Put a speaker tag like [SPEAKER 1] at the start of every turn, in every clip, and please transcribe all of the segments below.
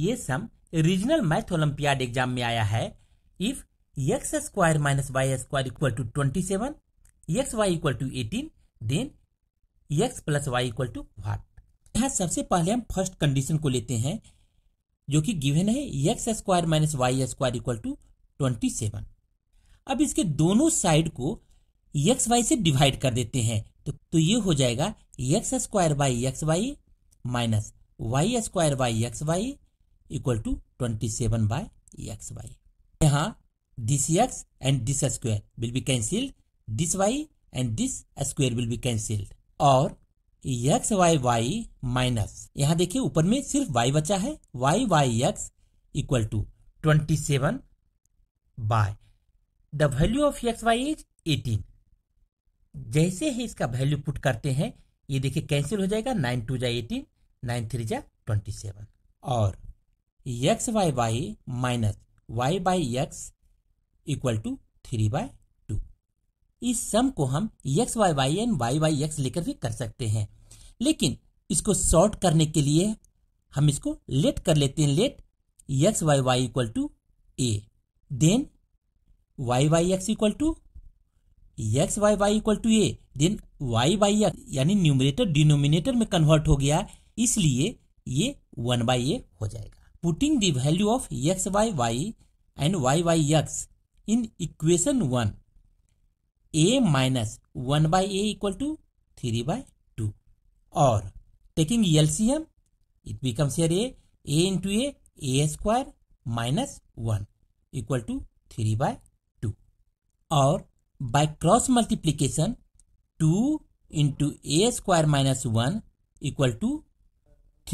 [SPEAKER 1] ये some regional math olympiad exam में आया है if x square minus y square equal to twenty seven x Y equal to eighteen then x plus y equal to what यहाँ सबसे पहले हम first condition को लेते हैं जो कि गिवन है x square minus y square equal to twenty seven अब इसके दोनों साइड को एक्स वाई से डिवाइड कर देते हैं तो तो ये हो जाएगा x square by x y minus y square by x Y equal to twenty seven by x y यहाँ this x and this square will be cancelled this y and this square will be cancelled और x Y y minus यहाँ देखिए ऊपर में सिर्फ y बचा है y y x equal to twenty seven by the value of x y is eighteen जैसे ही इसका वैल्यू पुट करते हैं ये देखिए कैंसिल हो जाएगा नाइन टू जाए एटीन नाइन थ्री जाए ट्वेंटी सेवन और x Y y minus y by x equal to three by two इस सम को हम x Y y and y by x लेकर भी कर सकते हैं लेकिन इसको सॉर्ट करने के लिए हम इसको लेट कर लेते हैं let x Y Y equal to a then y by x equal to x Y Y equal to a then y by x यानी न्यूमिनेटर डिनोमिनेटर में कन्वर्ट हो गया इसलिए ये वन बाई ए हो जाएगा putting the value of x by y and y by x in equation 1 a minus 1 by a equal to 3 by 2 or taking LCM it becomes here a a into a a square minus 1 equal to 3 by 2 or by cross multiplication 2 into a square minus 1 equal to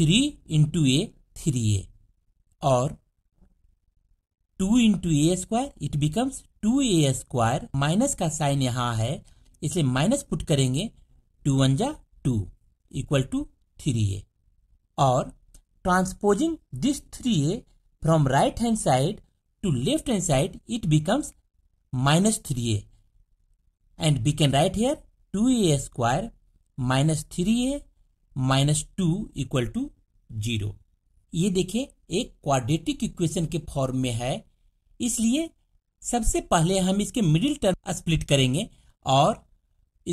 [SPEAKER 1] 3 into a 3a or 2 into a square it becomes two a square minus का sign यहाँ है इसलिए minus put करेंगे two one जा two equal to three a और transposing this three a from right hand side to left hand side it becomes minus three a and we can write here two a square minus three a minus two equal to zero ये देखिए एक quadratic equation के form में है इसलिए सबसे पहले हम इसके मिडिल टर्म स्प्लिट करेंगे और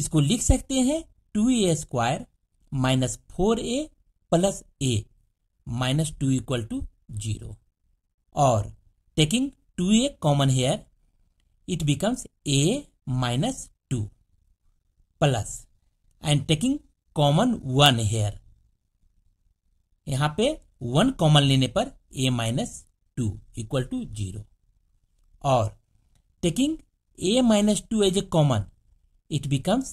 [SPEAKER 1] इसको लिख सकते हैं two a square minus four a plus a minus two equal to zero और taking two a common here it becomes a minus two plus and taking common one here यहां पे one common लेने पर a minus two equal to zero और taking a minus two as a common it becomes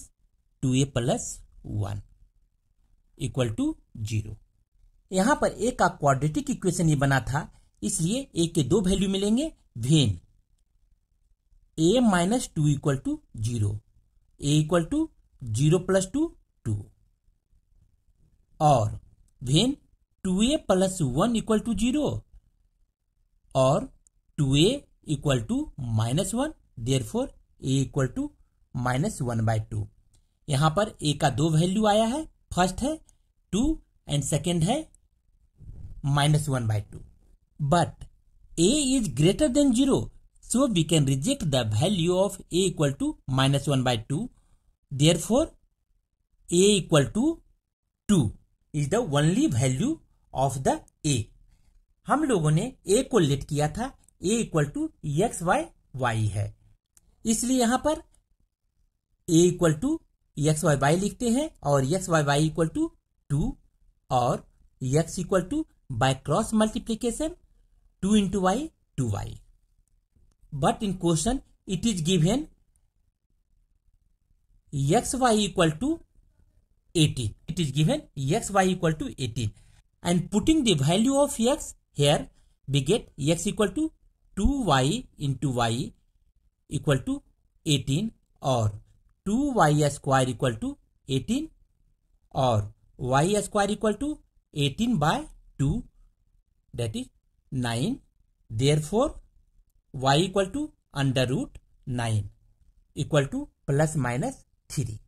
[SPEAKER 1] two a plus one equal to zero यहां पर ए का quadratic equation ये बना था इसलिए ए के दो वैल्यू मिलेंगे when a minus two equal to zero a equal to zero plus two two और when two a plus one equal to zero और two a equal to minus one therefore a equal to minus one by two यहां पर ए का दो value आया है first है two and second है minus one by two but a is greater than zero we can reject the value of a equal to minus one by two therefore a equal to two is the only value of the a हम लोगों ने a को let किया था a equal to x Y y है इसलिए यहां पर a equal to x Y y लिखते हैं और x Y Y equal to two और X equal to by cross multiplication two into Y two Y but in question it is given X Y equal to eighteen it is given X Y equal to eighteen and putting the value of x here we get x equal to 2y into y equal to 18 और 2y square equal to 18 और y square equal to 18 by 2 that is 9 therefore y equal to under root nine equal to plus minus three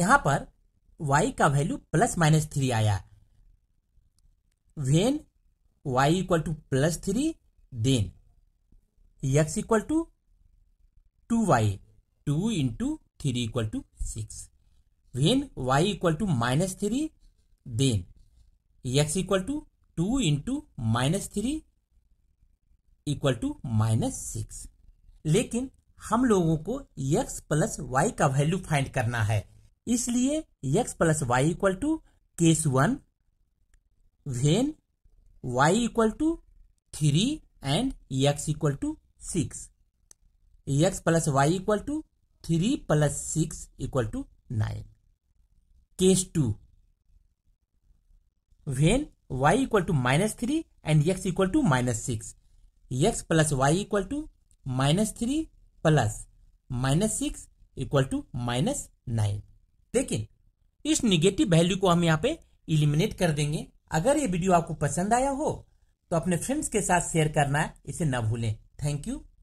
[SPEAKER 1] यहाँ पर y का value plus minus three आया when y equal to plus 3 then x equal to 2y 2 into 3 equal to 6 when y equal to minus 3 then x equal to 2 into minus 3 equal to minus six लेकिन हम लोगों को x plus y का value find करना है इसलिए x plus y equal to case one when y equal to three and x equal to six x plus y equal to three plus six equal to nine case two when y equal to minus three and x equal to minus six x plus y equal to minus three plus minus six equal to minus nine लेकिन इस negative value को हम यहां पे eliminate कर देंगे अगर ये वीडियो आपको पसंद आया हो तो अपने फ्रेंड्स के साथ शेयर करना इसे न भूलें थैंक यू